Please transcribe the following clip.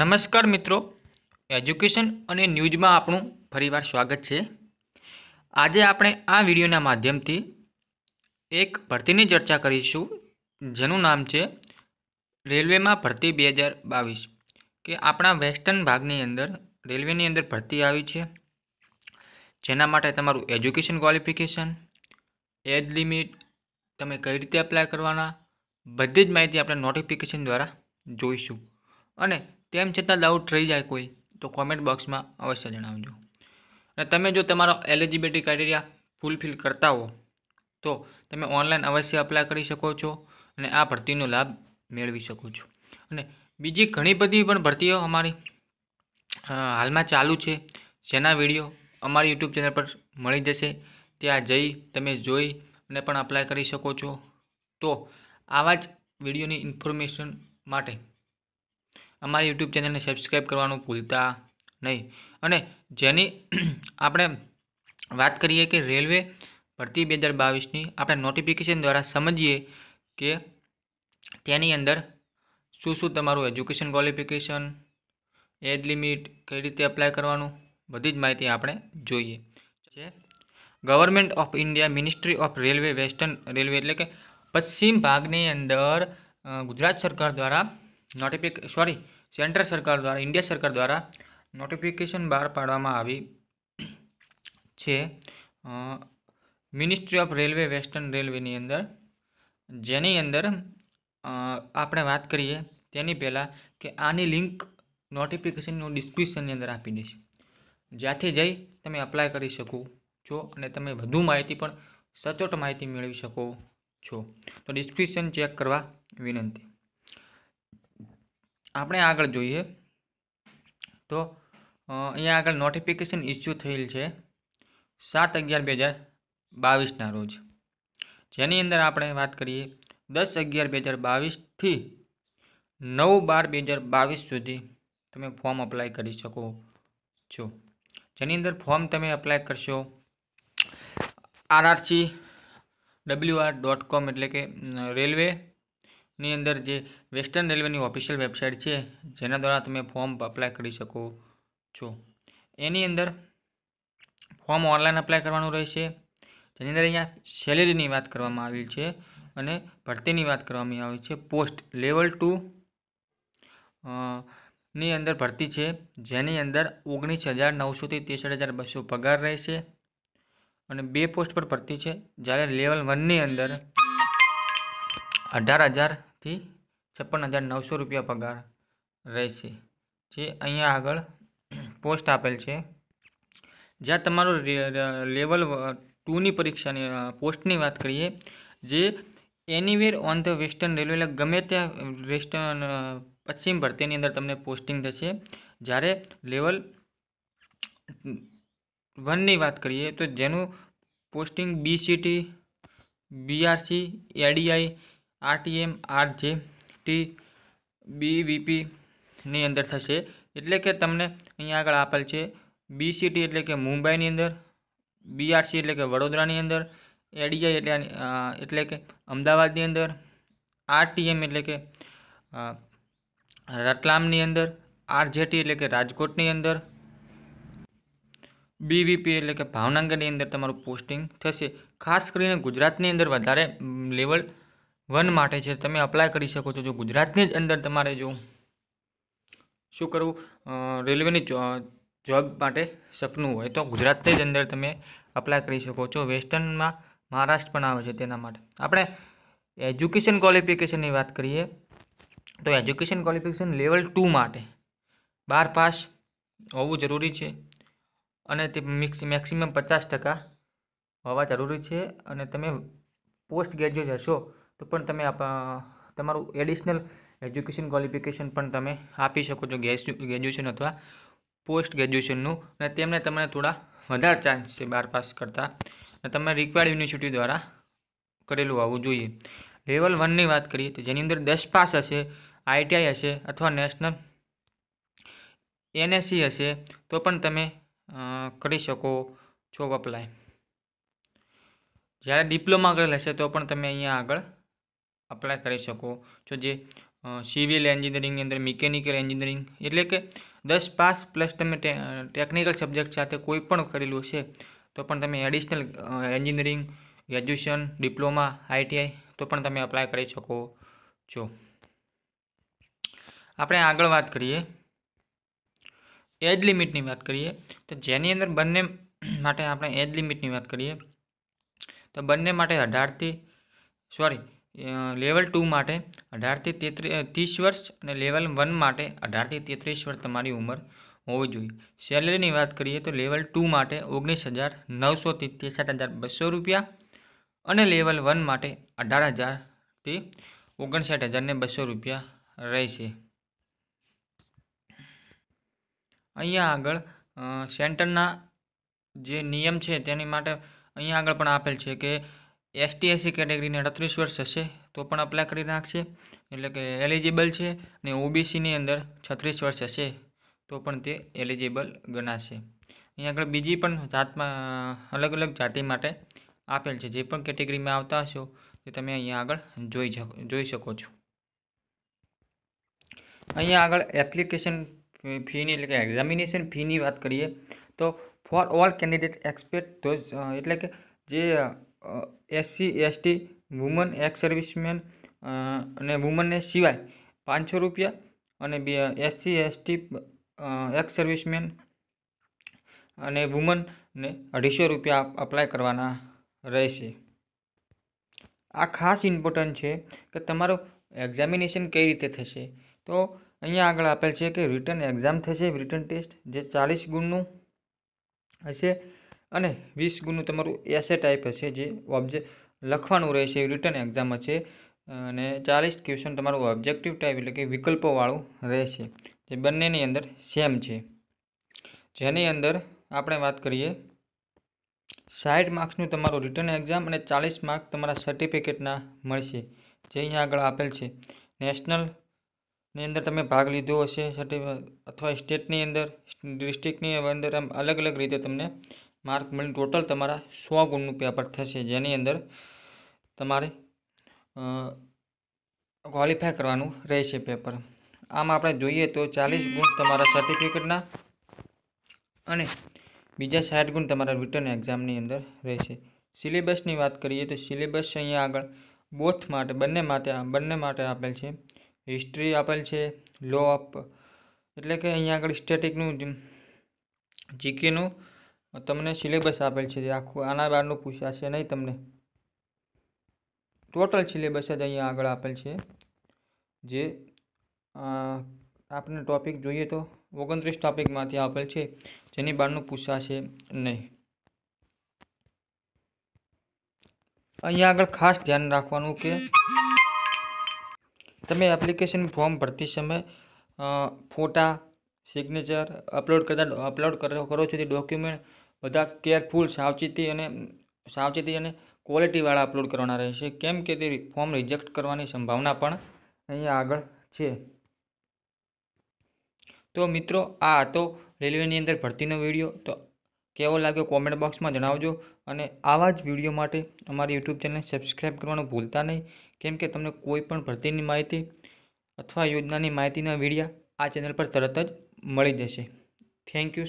નમસ્કાર મિત્રો એજ્યુકેશન અને ન્યૂઝમાં આપણું ફરીવાર સ્વાગત છે આજે આપણે આ વિડીયોના માધ્યમથી એક ભરતીની ચર્ચા કરીશું જેનું નામ છે રેલવેમાં ભરતી બે હજાર બાવીસ કે આપણા વેસ્ટર્ન ભાગની અંદર રેલવેની અંદર ભરતી આવી છે જેના માટે તમારું એજ્યુકેશન ક્વોલિફિકેશન એજ લિમિટ તમે કઈ રીતે એપ્લાય કરવાના બધી જ માહિતી આપણે નોટિફિકેશન દ્વારા જોઈશું અને તેમ છતાં ડાઉટ રહી જાય કોઈ તો કોમેન્ટ બોક્સમાં અવશ્ય જણાવજો અને તમે જો તમારો એલિજિબિલિટી ક્રાઇટેરિયા ફૂલફિલ કરતા હો તો તમે ઓનલાઈન અવશ્ય અપ્લાય કરી શકો છો અને આ ભરતીનો લાભ મેળવી શકો છો અને બીજી ઘણી બધી પણ ભરતીઓ અમારી હાલમાં ચાલુ છે જેના વિડીયો અમારી યુટ્યુબ ચેનલ પર મળી જશે ત્યાં જઈ તમે જોઈ અને પણ અપ્લાય કરી શકો છો તો આવા જ વિડીયોની ઇન્ફોર્મેશન માટે અમારી યુટ્યુબ ચેનલને સબસ્ક્રાઈબ કરવાનું ભૂલતા નહીં અને જેની આપણે વાત કરીએ કે રેલવે ભરતી બે હજાર બાવીસની આપણે નોટિફિકેશન દ્વારા સમજીએ કે તેની અંદર શું શું તમારું એજ્યુકેશન ક્વોલિફિકેશન એજ લિમિટ કઈ રીતે એપ્લાય કરવાનું બધી જ માહિતી આપણે જોઈએ છે government of India ministry of railway western railway એટલે કે પશ્ચિમ ભાગની અંદર ગુજરાત સરકાર દ્વારા નોટિફિક સોરી સેન્ટ્રલ સરકાર દ્વારા ઇન્ડિયા સરકાર દ્વારા નોટિફિકેશન બહાર પાડવામાં આવી છે મિનિસ્ટ્રી ઓફ રેલવે વેસ્ટર્ન રેલવેની અંદર જેની અંદર આપણે વાત કરીએ તેની પહેલાં કે આની લિંક નોટિફિકેશનનું ડિસ્ક્રિપ્શનની અંદર આપી દઈશ જ્યાંથી જઈ તમે અપ્લાય કરી શકો છો અને તમે વધુ માહિતી પણ સચોટ માહિતી મેળવી શકો છો તો ડિસ્ક્રિપ્શન ચેક કરવા વિનંતી આપણે આગળ જોઈએ તો અહીંયા આગળ નોટિફિકેશન ઇસ્યુ થયેલ છે સાત અગિયાર બે હજાર બાવીસના રોજ જેની અંદર આપણે વાત કરીએ દસ અગિયાર બે હજાર બાવીસથી નવ બાર બે હજાર બાવીસ સુધી તમે ફોર્મ અપ્લાય કરી શકો છો જેની અંદર ફોર્મ તમે અપ્લાય કરશો આરઆરસી ડબલ્યુઆર ડોટ કોમ એટલે કે રેલવે ની અંદર જે વેસ્ટર્ન રેલવેની ઓફિશિયલ વેબસાઇટ છે જેના દ્વારા તમે ફોર્મ અપ્લાય કરી શકો છો એની અંદર ફોર્મ ઓનલાઈન અપ્લાય કરવાનું રહેશે જેની અંદર અહીંયા સેલેરીની વાત કરવામાં આવી છે અને ભરતીની વાત કરવામાં આવી છે પોસ્ટ લેવલ ટુ ની અંદર ભરતી છે જેની અંદર ઓગણીસ હજાર નવસોથી ત્રેસઠ હજાર બસો પગાર રહેશે અને બે પોસ્ટ પર ભરતી છે જ્યારે લેવલ વનની અંદર અઢાર હજારથી છપ્પન હજાર નવસો રૂપિયા પગાર રહેશે જે અહીંયા આગળ પોસ્ટ આપેલ છે જ્યાં તમારું લેવલ ટુની પરીક્ષાની પોસ્ટની વાત કરીએ જે anywhere on the western railway એટલે ગમે ત્યાં વેસ્ટર્ન પશ્ચિમ ભારતીયની અંદર તમને પોસ્ટિંગ થશે જ્યારે લેવલ વનની વાત કરીએ તો જેનું posting BCT BRC ADI RTM R J T બીવીપીની અંદર થશે એટલે કે તમને અહીંયા આગળ આપેલ છે બીસીટી એટલે કે મુંબઈની અંદર બીઆરસી એટલે કે વડોદરાની અંદર એડીઆઈ એટલે એટલે કે અમદાવાદની અંદર આરટીએમ એટલે કે રતલામની અંદર આરજેટી એટલે કે રાજકોટની અંદર બીવીપી એટલે કે ભાવનગરની અંદર તમારું પોસ્ટિંગ થશે ખાસ કરીને ગુજરાતની અંદર વધારે લેવલ વન માટે છે તમે અપ્લાય કરી શકો છો જો ગુજરાતની જ અંદર તમારે જો શું કરવું રેલવેની જોબ માટે સપનું હોય તો ગુજરાતની જ અંદર તમે અપ્લાય કરી શકો છો વેસ્ટર્નમાં મહારાષ્ટ્ર પણ આવે છે તેના માટે આપણે એજ્યુકેશન ક્વોલિફિકેશનની વાત કરીએ તો એજ્યુકેશન ક્વોલિફિકેશન લેવલ ટુ માટે બાર પાસ હોવું જરૂરી છે અને તે મિક્સ મેક્સિમમ પચાસ ટકા હોવા જરૂરી છે અને તમે પોસ્ટ ગ્રેજ્યુએટ હશો તો પણ તમે તમારું એડિશનલ એજ્યુકેશન ક્વોલિફિકેશન પણ તમે આપી શકો છો ગ્રેજ્યુએશન અથવા પોસ્ટ ગ્રેજ્યુએશનનું અને તેમને તમને થોડા વધારે ચાન્સ છે બાર પાસ કરતાં અને તમે રિક્વાયર્ડ યુનિવર્સિટી દ્વારા કરેલું આવવું જોઈએ લેવલ વનની વાત કરીએ તો જેની અંદર દસ પાસ હશે આઈટીઆઈ હશે અથવા નેશનલ એનએસસી હશે તો પણ તમે કરી શકો છો અપ્લાય જ્યારે ડિપ્લોમા કરેલ હશે તો પણ તમે અહીંયા આગળ અપ્લાય કરી શકો છો જે સિવિલ એન્જિનિયરિંગની અંદર મિકેનિકલ એન્જિનિયરિંગ એટલે કે દસ પાસ પ્લસ તમે ટેકનિકલ સબ્જેક્ટ સાથે કોઈ પણ કરેલું છે તો પણ તમે additional engineering graduation diploma ITI તો પણ તમે અપ્લાય કરી શકો છો આપણે આગળ વાત કરીએ એજ લિમિટની વાત કરીએ તો જેની અંદર બંને માટે આપણે એજ લિમિટની વાત કરીએ તો બંને માટે અઢારથી સોરી લેવલ ટુ માટે અઢારથી તેત્રીસ ત્રીસ વર્ષ અને લેવલ વન માટે અઢારથી તેત્રીસ વર્ષ તમારી ઉંમર હોવી જોઈએ સેલરીની વાત કરીએ તો લેવલ ટુ માટે ઓગણીસ હજાર નવસોથી ત્રેસઠ હજાર બસો રૂપિયા અને લેવલ વન માટે અઢાર હજારથી ઓગણસાઠ હજારને બસો રૂપિયા રહેશે અહીંયા આગળ સેન્ટરના જે નિયમ છે તેની માટે અહીંયા આગળ પણ આપેલ છે કે એસટી એસી કેટેગરીને અડત્રીસ વર્ષ હશે તો પણ અપ્લાય કરી નાખશે એટલે કે એલિજિબલ છે અને ઓબીસીની અંદર છત્રીસ વર્ષ હશે તો પણ તે એલિજિબલ ગણાશે અહીં આગળ બીજી પણ જાતમાં અલગ અલગ જાતિ માટે આપેલ છે જે પણ કેટેગરીમાં આવતા હશો તે તમે અહીંયા આગળ જોઈ શકો જોઈ શકો છો અહીંયા આગળ એપ્લિકેશન ફીની એટલે કે એક્ઝામિનેશન ફીની વાત કરીએ તો for all candidate except those એટલે કે જે SC ST woman ex serviceman અને વુમનને સિવાય પાંચસો રૂપિયા અને બે એસસી એસટી એક્સ સર્વિસમેન અને વુમનને અઢીસો રૂપિયા અપ્લાય કરવાના રહેશે આ ખાસ ઇમ્પોર્ટન્ટ છે કે તમારું એક્ઝામિનેશન કઈ રીતે થશે તો અહીંયા આગળ આપેલ છે કે રિટર્ન એક્ઝામ થશે રિટર્ન ટેસ્ટ જે ચાલીસ ગુણનું હશે અને વીસ ગુણનું તમારું એસે ટાઈપ હશે જે ઓબ્જેક્ટ લખવાનું રહેશે એ રિટર્ન એક્ઝામ હશે અને ચાલીસ ક્વેશ્ચન તમારું ઓબ્જેક્ટિવ ટાઈપ એટલે કે વિકલ્પોવાળું રહેશે જે બંનેની અંદર સેમ છે જેની અંદર આપણે વાત કરીએ સાઠ માર્ક્સનું તમારું રિટર્ન એક્ઝામ અને ચાલીસ માર્ક તમારા સર્ટિફિકેટના મળશે જે અહીંયા આગળ આપેલ છે નેશનલની અંદર તમે ભાગ લીધો હશે સર્ટિફિકેટ અથવા સ્ટેટની અંદર ડિસ્ટ્રિક્ટની અંદર આમ અલગ અલગ રીતે તમને માર્ક મળીને ટોટલ તમારા સો ગુણનું પેપર થશે જેની અંદર તમારે ક્વોલિફાય કરવાનું રહેશે પેપર આમ આપણે જોઈએ તો ચાલીસ ગુણ તમારા સર્ટિફિકેટના અને બીજા સાઠ ગુણ તમારા રિટર્ન એક્ઝામની અંદર રહેશે સિલેબસની વાત કરીએ તો સિલેબસ અહીંયા આગળ બોથ માટે બંને માટે બંને માટે આપેલ છે હિસ્ટ્રી આપેલ છે લો અપ એટલે કે અહીંયા આગળ સ્ટેટિકનું જીકેનું તમને સિલેબસ આપેલ છે જે આખું આના બારનું પૂછાશે નહીં તમને ટોટલ સિલેબસ જ અહીંયા આગળ આપેલ છે જે આપણે ટોપિક જોઈએ તો ઓગણત્રીસ ટોપિકમાંથી આપેલ છે જેની બારનું પૂછાશે નહીં અહીંયા આગળ ખાસ ધ્યાન રાખવાનું કે તમે એપ્લિકેશન ફોર્મ ભરતી સમયે ફોટા સિગ્નેચર અપલોડ કરતા અપલોડ કરો છો તે ડોક્યુમેન્ટ બધા કેરફુલ સાવચેતી અને સાવચેતી અને ક્વોલિટીવાળા અપલોડ કરવાના રહેશે કેમ કે તે ફોર્મ રિજેક્ટ કરવાની સંભાવના પણ અહીંયા આગળ છે તો મિત્રો આ હતો રેલવેની અંદર ભરતીનો વિડીયો તો કેવો લાગ્યો કોમેન્ટ બોક્સમાં જણાવજો અને આવા જ વિડીયો માટે અમારી યુટ્યુબ ચેનલ સબસ્ક્રાઈબ કરવાનું ભૂલતા નહીં કેમ કે તમને કોઈ પણ ભરતીની માહિતી અથવા યોજનાની માહિતીના વિડીયા આ ચેનલ પર તરત જ મળી જશે થેન્ક યુ